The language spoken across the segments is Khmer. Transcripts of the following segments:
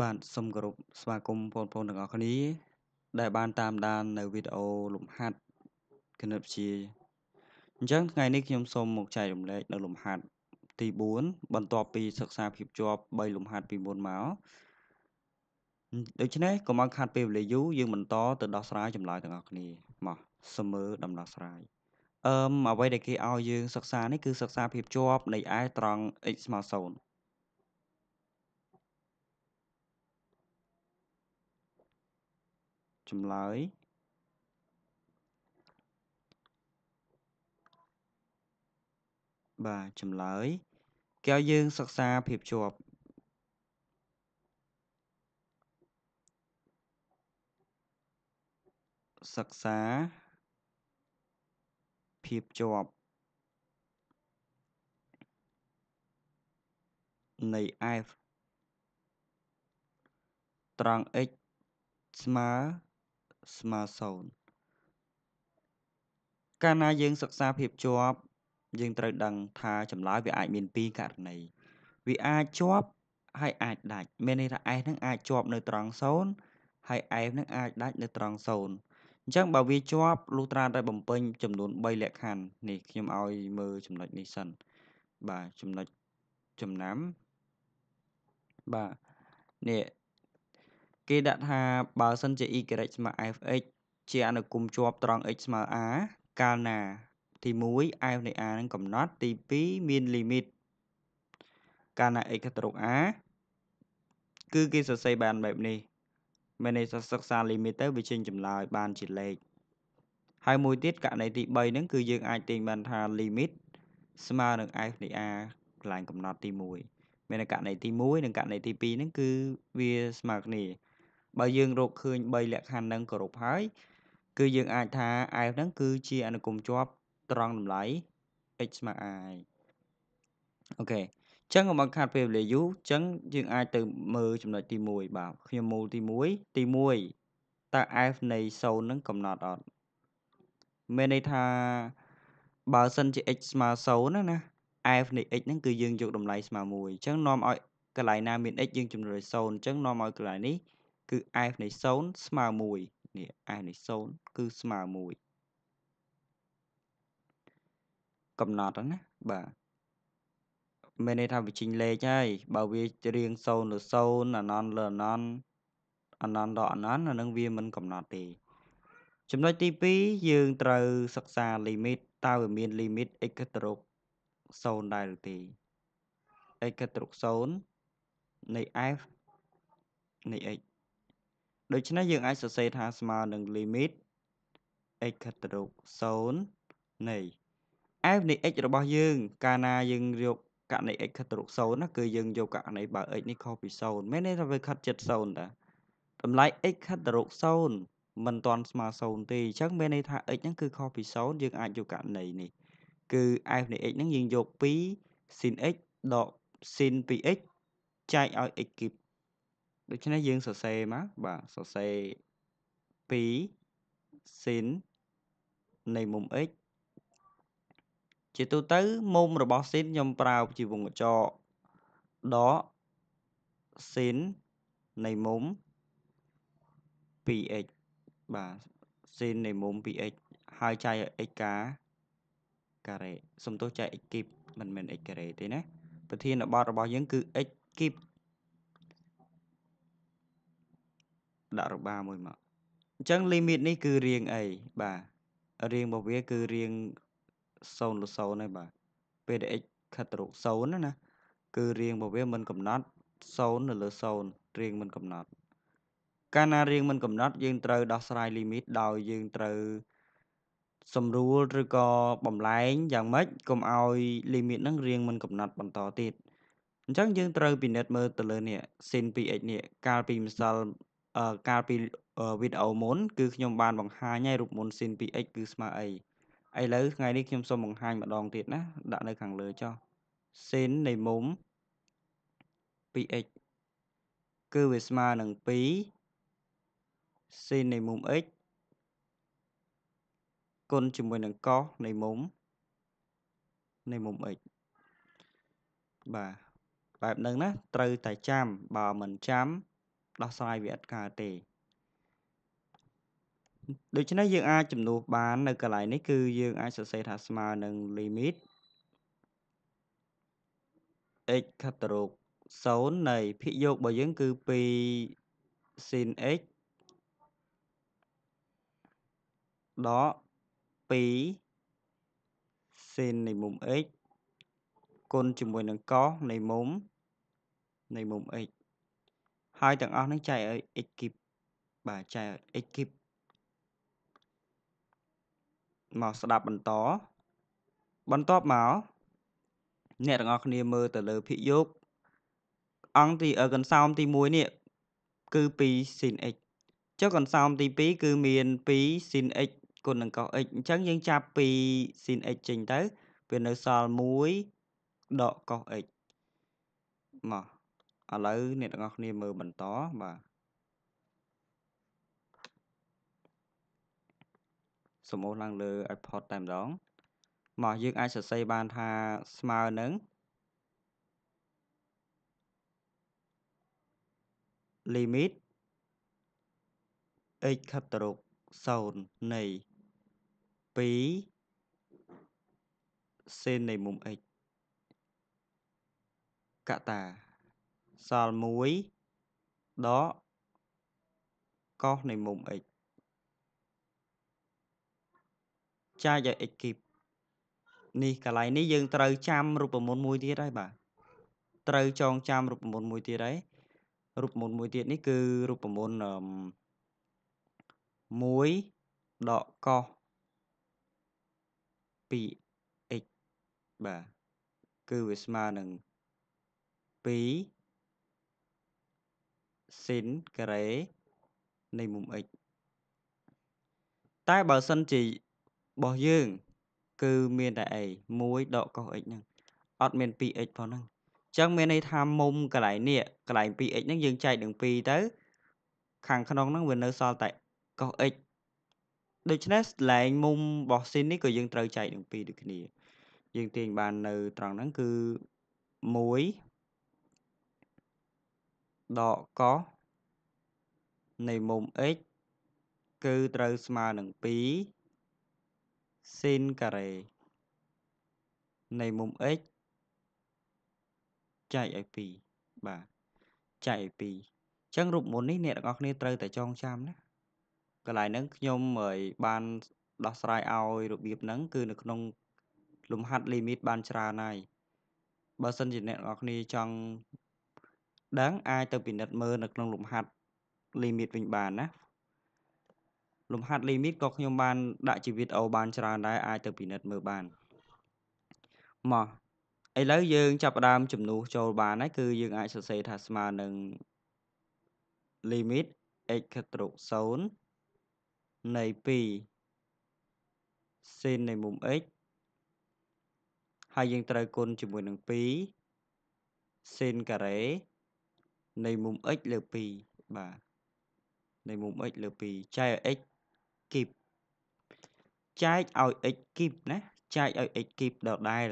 បាទសូមគោរពស្វាគមន៍បងប្អូនទាំងអស់គ្នាដែល បានតាមដាននៅវីដេអូលំហាត់គណិតវិទ្យាអញ្ចឹងថ្ងៃនេះខ្ញុំសូមមកចែករំលែកនៅលំហាត់ទី4បន្ទាប់ពីសិក្សាភាពជាប់3លំហាត់ពីមុនមកដូច្នេះកុំឲ្យខាត់ពេលវេលាយូរយើងបន្ត ទៅដោះស្រាយចម្លើយទាំងអស់គ្នាមក សមើដំណោះស្រាយអឺមអ្វីដែលគេឲ្យយើងសិក្សានេះគឺសិក្សាភាពជាប់នៃ i ត្រង់ x ស្មើ0ចម្លើយបាទចម្លើយគេឲ្យយើង សិក្សាភាពជាប់សិក្សាភាពជាប់នៃ f ត្រង់ x ស្មើស្មើ0កាលណាយើង សិក្សាភាពជាប់យើងត្រូវដឹងថាចម្លើយវាអាច មាន2ករណីវាអាចជាប់ហើយអាចដាច់មានន័យថា s នឹងអាចជាប់នៅត្រង់0ហើយ f នឹងអាចដាច់នៅត្រង់0អញ្ចឹងបើវាជាប់លុះត្រាតែបំពេញចំនួន3លក្ខខណ្ឌនេះខ្ញុំឲ្យ មើលចំណុចនេះសិនបាទចំណុចចំណាំបាទនេះគេដាក់ថាបើសិនជា y ស្មើ f(x) ជាអនុគមជាប់ត្រង់ x ស្មើ a កាលណាទី1 f នៃ a នឹងកំណត់ទី2មានលីមីតកាលណា x ទៅរក a គឺគេសរសេរបានបែបនេះ មានន័យថាសិក្សាលីមីតទៅវាចេញចម្លើយបានជាលេខហើយមួយទៀតករណីទី3ហ្នឹងគឺយើងអាចទាញបានថាលីមីតស្មើនឹង f នៃ a កន្លែងកំណត់ទី1មានករណីទី1និងករណីទី2ហ្នឹងគឺវាស្មើគ្នាបើយើងរកឃើញ3លក្ខខណ្ឌនឹងគោរពហើយគឺយើងអាចថា f ហ្នឹងគឺជាអនុគមជាប់ ត្រង់តម្លៃ x ស្មើ i អូខេអញ្ចឹងកុំបង្ខាត់ពេលវេលាយូរអញ្ចឹងយើងអាចទៅមើលចំណុចទី1បាទខ្ញុំមូលទី1ទី1តើ f នៃ0ហ្នឹងកំណត់អត់មានន័យថាបើសិនជា x ស្មើ0ណាណា f នៃ x ហ្នឹងគឺយើងយកតម្លៃស្មើ1អញ្ចឹងនាំឲ្យកន្លែងណាមាន x យើងជំនួស0អញ្ចឹងនាំឲ្យកន្លែងនេះគឺ f នៃ0ស្មើ1នេះ f នៃ0គឺស្មើ1កំណត់ហ្នឹងណាបាទមានន័យថាវាចេញលេខហើយបើវារៀង0លើ0អាណនលើអាណនអាណនដល់អាណនអានឹងវាមិនកំណត់ទេ ចំណុចទី2យើងត្រូវសិក្សា limit តើវាមាន limit x ទៅរក0ដែរឬទេ x ទៅរក0នៃ f នៃ x ដូច្នេះយើងអាចសរសេរថាស្មើនឹង limit x ខិតទៅរក0នៃ f នៃ x របស់យើង កាលណាយើងយកកណី x ខិតទៅរក0ណាគឺយើងយកកណីបើ x នេះខុសពី0មែនទេថាវាខិតជិត0តាតម្លៃ x ខិតទៅរក0มันទាន់ស្មើ0ទេអញ្ចឹងមានន័យថា x ហ្នឹងគឺខុសពី0យើងអាចយកកណីនេះគឺ f នៃ x ហ្នឹងយើងយក2 sin x ដក sin 2x ចែកឲ្យ x គីបដូច្នេះយើងសរសេរមកបាទសរសេរ2 sin នៃមុំ x ជាទូទៅមុំរបស់ sin ខ្ញុំប្រើជាវង្សកញ្ចក់ដក sin នៃមុំ 2x បាទ sin នៃមុំ 2x ហើយចែកឲ្យ x កាការ៉េសំទោសចែក x គីបមិនមែន x ការ៉េទេ ណា ប្រធានបទរបស់យើងគឺ x គីបដាក់របាមួយមកអញ្ចឹង limit នេះគឺរៀងអីបាទរៀងរបស់វាគឺរៀង0ល0ហើយបាទពេលដែល x ខិតទៅរក0ណា គឺរៀងរបស់វាមិន កំណត់0នៅលើ0រៀងមិនកំណត់កាលណារៀងមិនកំណត់យើងត្រូវដោះស្រាយ limit ដោយយើងត្រូវសម្រួលឬក៏បំលែងយ៉ាងម៉េចកុំឲ្យ limit ហ្នឹងរៀងមិនកំណត់បន្តទៀតអញ្ចឹងយើងត្រូវពិនិត្យមើលទៅលើនេះ sin 2x នេះកាលពីម្សិលអឺកាលពីវីដេអូមុនគឺខ្ញុំបានបង្ហាញហើយរូបមន្ត sin 2x គឺស្មើអីឥឡូវថ្ងៃនេះខ្ញុំសូមបង្ហាញម្ដងទៀតណាដាក់នៅខាងលើចុះ sin នៃមុំ 2x គឺវាស្មើនឹង2 sin នៃមុំ x គុណជាមួយនឹង cos នៃមុំនៃមុំ x បាទបែបហ្នឹងណាត្រូវតែចាំ បើមិនចាំដោះស្រាយវាអត់កើតទេដូច្នេះយើងអាចចំនួនបាននៅកន្លែងនេះគឺយើង អាចសរសេរថាស្មើនឹង limit x ខាត់រោគ0នៃភាគយោគរបស់យើង គឺ2 sin x ដក2 sin នៃមុំ x គុណជាមួយ នឹងកុសនៃមុំនៃមុំ x ហើយទាំងអស់នឹងចែកឲ្យ x cube បាទចែកឲ្យ x cube មកស្ដាប់បន្ត បន្ទាប់មកអ្នកទាំងអស់គ្នាមើលទៅលើភាគយោគអង្គទីកន្សោមទី1នេះគឺ2 sin x ចុះកន្សោមទី2គឺមាន2 sin x គុណនឹងកុស x អញ្ចឹងយើងចាប់2 sin x ចេញទៅវានៅសល់1ដកកុស x មកឥឡូវអ្នកទាំងអស់គ្នាមើលបន្តបាទសម្អូសឡើងលើ iPod តែម្ដងមកយើង អាចសរសេរបានថា ស្មើនឹងលីមីត x ខិតទៅរក0នៃ2សេននៃមុំ x កតាសល់1ដកកុសនៃមុំ x ចាយឲ្យ x គីបនេះកន្លែងនេះយើងត្រូវចាំរូបមន្តមួយទៀតហើយបាទត្រូវចងចាំរូបមន្តមួយទៀតហើយរូបមន្តមួយទៀតនេះគឺរូបមន្ត1ដកកុស 2x បាទគឺវាស្មើនឹង2 sin ការ៉េនៃមុំ x តែបើសិនជារបស់យើង គឺមានតែ a 1ដកកុស x ហ្នឹងអត់មាន 2x ផងហ្នឹងអញ្ចឹងមានន័យថាមុំកន្លែងនេះកន្លែង 2x ហ្នឹងយើងចែកនឹង2ទៅ ខាងក្នុងហ្នឹងវានៅ សល់តែកុស x ដូច្នេះកន្លែងមុំរបស់ sin នេះក៏យើងត្រូវចែកនឹង2ដូចគ្នា យើង ទាញបាននៅត្រង់ហ្នឹងគឺ1ដកកោសនៃមុំ x គឺត្រូវស្មើនឹង2ស៊ីនការ៉េនៃមុំ x ចែកឲ្យ2បាទចែកឲ្យ2អញ្ចឹងរូបមុននេះអ្នកទាំងអស់គ្នាត្រូវតែចងចាំណាកន្លែងហ្នឹងខ្ញុំបានដោះស្រាយឲ្យរបៀបហ្នឹងគឺ នៅក្នុងលំហាត់ limit បានច្រើនហើយបើសិនជាអ្នកទាំងអស់គ្នាចង់ដឹងអាចទៅពិនិត្យមើលនៅក្នុងលំហាត់ limit វិញបានណាលំហាត់ limit ក៏ខ្ញុំបាន ដាក់ជាវីដេអូបានច្រើន ដែរអាចទៅពិនិត្យមើលបានមកឥឡូវយើង ចាប់ផ្ដើមចំនួនចូលបានហើយគឺយើងអាចសរសេរថាស្មើនឹង limit x ត្រង់0នៃ2 sin នៃមុំ x ហើយយើងត្រូវគុណជាមួយនឹង2 sin ការ៉េនៃមុំ x លើ2បាទនៃមុំ x លើ2ចែកឲ្យ x គីបចែកឲ្យ x គីបណាចែកឲ្យ x គីបដដែល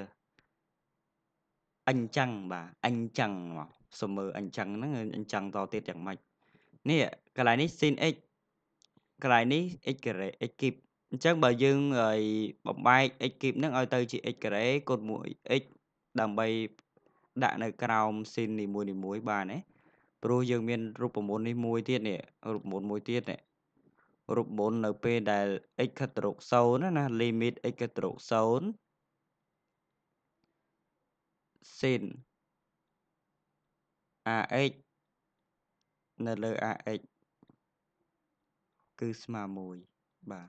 អញ្ចឹងបាទអញ្ចឹងមកសូមមើលអញ្ចឹងហ្នឹងអញ្ចឹងតទៀតយ៉ាងម៉េចនេះកន្លែងនេះ sin x កន្លែងនេះ x ការ៉េ x គីបអញ្ចឹងបើយើងឲ្យបំបែក x គីបហ្នឹងឲ្យទៅជា x ការ៉េគុណមួយ x ដើម្បីដាក់នៅក្រោម sin នីមួយៗបានណាព្រោះយើងមានរូបមន្តនេះមួយទៀតនេះរូបមន្តមួយទៀតនេះរូបមន្តនៅពេលដែល x ខិតទៅរក0ណាណា limit x ខិតទៅរក0 sin ax នៅលើ ax គឺស្មើ1បាទ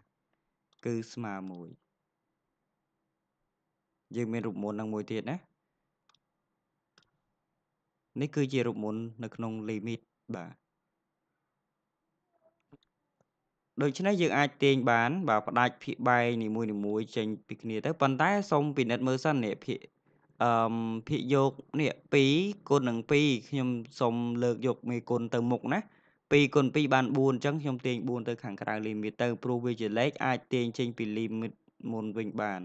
គឺស្មើ1យើងមានរូបមន្តនឹងមួយទៀតណានេះគឺជារូបមន្តនៅក្នុង limit បាទដូច្នេះយើងអាចទាញបានបាទផ្ដាច់ភាគបែកនីមួយនីមួយចេញពីគ្នាទៅប៉ុន្តែសូមពិនិត្យមើលសិននេះភាគអឺភាគយកនេះ2គុណនឹង2ខ្ញុំសូមលើកយកមេគុណទៅមុខណា2គុណ2បាន4អញ្ចឹងខ្ញុំទាញ4ទៅខាងក្រៅលីមីតទៅព្រោះវាជាលេខអាចទាញចេញពីលីមីតមុនវិញបាន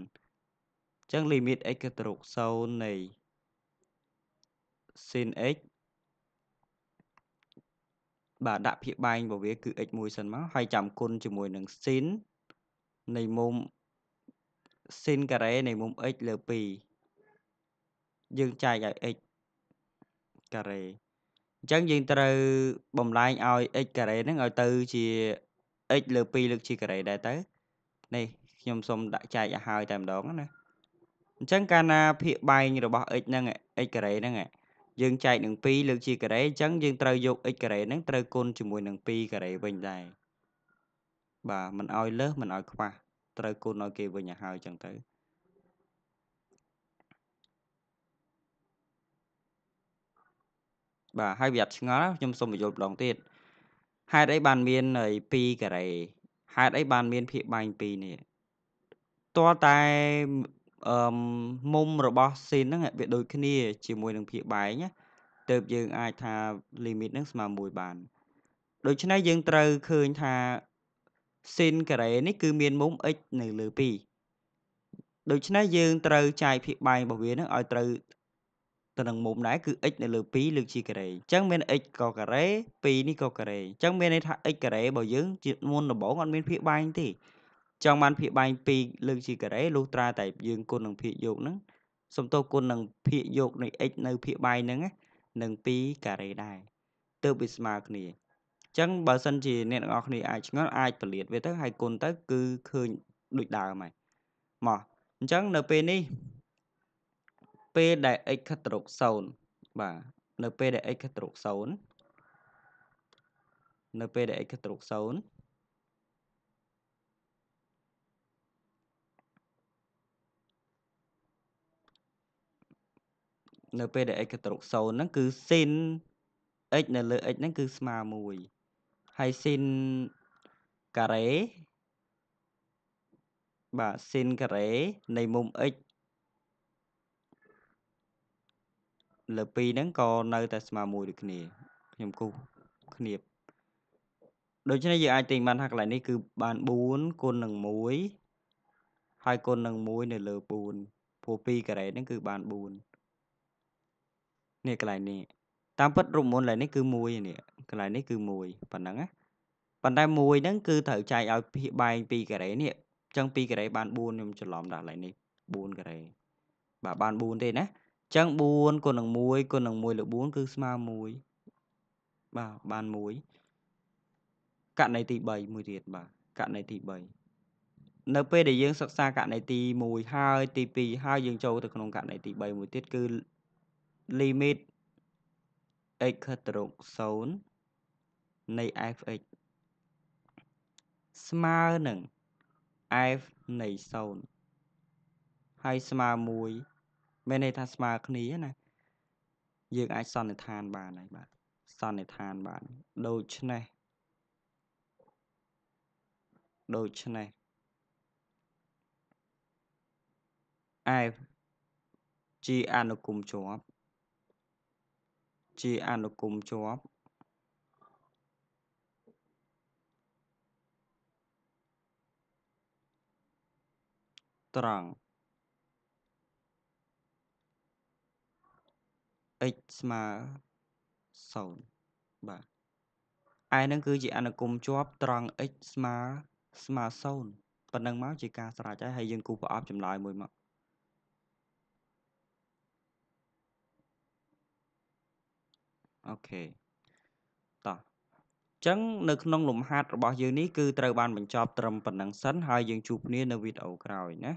អញ្ចឹងលីមីត x ទៅរក0នៃ sin x បាទដាក់ភាគបែងរបស់វាគឺ x 1សិនមកហើយចាំគុណជាមួយនឹង sin នៃមុំ sin ការ៉េនៃមុំ x លើ2យើងចែកឲ្យ x ការ៉េអញ្ចឹងយើងត្រូវបំលែងឲ្យ x ការ៉េហ្នឹងឲ្យទៅជា x លើ2លើកជាការ៉េដែរទៅនេះខ្ញុំសូមដាក់ចែកឲ្យហើយតែម្ដងណាអញ្ចឹងកាលណាភាគបែងរបស់ x ហ្នឹង x ការ៉េហ្នឹងយើងចែកនឹង2លើកជាការ៉េអញ្ចឹងយើងត្រូវយក x ការ៉េហ្នឹងត្រូវគុណជាមួយនឹង2ការ៉េវិញដែរបាទមិនឲ្យលើសមិនឲ្យខ្វះត្រូវគុណឲ្យគេវិញឲ្យហើយអញ្ចឹងទៅបាទហើយវាអត់ឆ្ងល់ខ្ញុំសូមបញ្យល់ម្ដងទៀតហេតុអីបាន មាន2ការ៉េហេតុអីបាន មាន ភាគបែង2នេះតើតែអឺមុំរបស់ស៊ីនហ្នឹងវាដូច គ្នាជាមួយនឹងភាគបែងណាទៅយើងអាចថា limit ហ្នឹងស្មើមួយបានដូច្នេះយើងត្រូវឃើញថាស៊ីនការ៉េនេះគឺមានមុំ x នៅលើ2ដូច្នេះយើងត្រូវចាយភាគបែងរបស់វានឹងឲ្យត្រូវទៅនឹងមុំដែរគឺ x នៅលើ2លើជាការ៉េអញ្ចឹងមាន x ក៏ការ៉េ2នេះក៏ការ៉េអញ្ចឹងមានន័យថា x ការ៉េរបស់យើងជាមុនដំបូងអត់មានភាគបែងទេចង់បានភាគបែង2លើកជាការ៉េលុះត្រា តែយើងគុណនឹងភាគយកហ្នឹងសំទោសគុណនឹងភាគយកនៃ x នៅភាគបែងហ្នឹងនឹង2ការ៉េដែរទើបវាស្មើគ្នាអញ្ចឹងបើសិនជាអ្នកទាំងអស់គ្នាអាចឆ្ងល់អាចពលាត វាទៅហើយគុណទៅគឺឃើញដូចដើមហើយមកអញ្ចឹងនៅពេលនេះពេលដែល x ខិតត្រក0បាទនៅពេលដែល x ខិតត្រក0នៅពេលដែល x ខិតត្រក0នៅពេលដែល x កន្ទុក0ហ្នឹងគឺស៊ីន x នៅលើ x ហ្នឹងគឺស្មើ1ហើយស៊ីនការ៉េបាទស៊ីនការ៉េនៃមុំ x លើ2ហ្នឹងក៏នៅតែស្មើ1ដូចគ្នាខ្ញុំគូសគ្នាដូច្នេះយើងអាចទាញបានថាកន្លែងនេះគឺ បាន4គុណនឹង1ហើយគុណនឹង1នៅលើ4ព្រោះ2ការ៉េហ្នឹងគឺ បាន4នេះកន្លែងនេះតាមពិតរូបមន្តកន្លែងនេះគឺមួយនេះកន្លែងនេះគឺមួយប៉ុណ្ណឹងណាប៉ុន្តែមួយហ្នឹង គឺត្រូវចែកឲ្យភាបែង2ការ៉េនេះអញ្ចឹង2ការ៉េបាន4ខ្ញុំច្រឡំដាក់កន្លែងនេះ4ការ៉េបាទបាន4ទេណាអញ្ចឹង4គុណនឹង1គុណនឹង1លើ4គឺស្មើ1បាទបាន1ករណីទី3មួយទៀតបាទករណីទី3នៅពេលដែលយើងសិក្សាករណីទី1ហើយ ទី2ហើយយើងចូលទៅក្នុងករណីទី3មួយទៀតគឺ limit x ខិតទៅរក0នៃ f(x) ស្មើនឹង f នៃ0ហើយស្មើ1មានន័យថាស្មើគ្នាណាយើង អាចសន្និដ្ឋាន បានហើយបាទសន្និដ្ឋាន បាន ដូច្នេះដូច្នេះ f ជាអនុគមជាប់ជាអនុគមជាប់ ត្រង់ x ស្មើ0បាទឯនឹងគឺជាអនុគមជាប់ត្រង់ x ស្មើស្មើ0ប៉ុណ្្នឹងមកជាការស្រេចហើយហើយយើងគូប្រអប់ចម្លើយមួយមកអូខេតោះចឹងនៅក្នុងលំហាត់របស់យើងនេះគឺត្រូវបានបញ្ចប់ត្រឹមប៉ុណ្ណឹងសិនហើយយើងជួបគ្នានៅវីដេអូក្រោយណា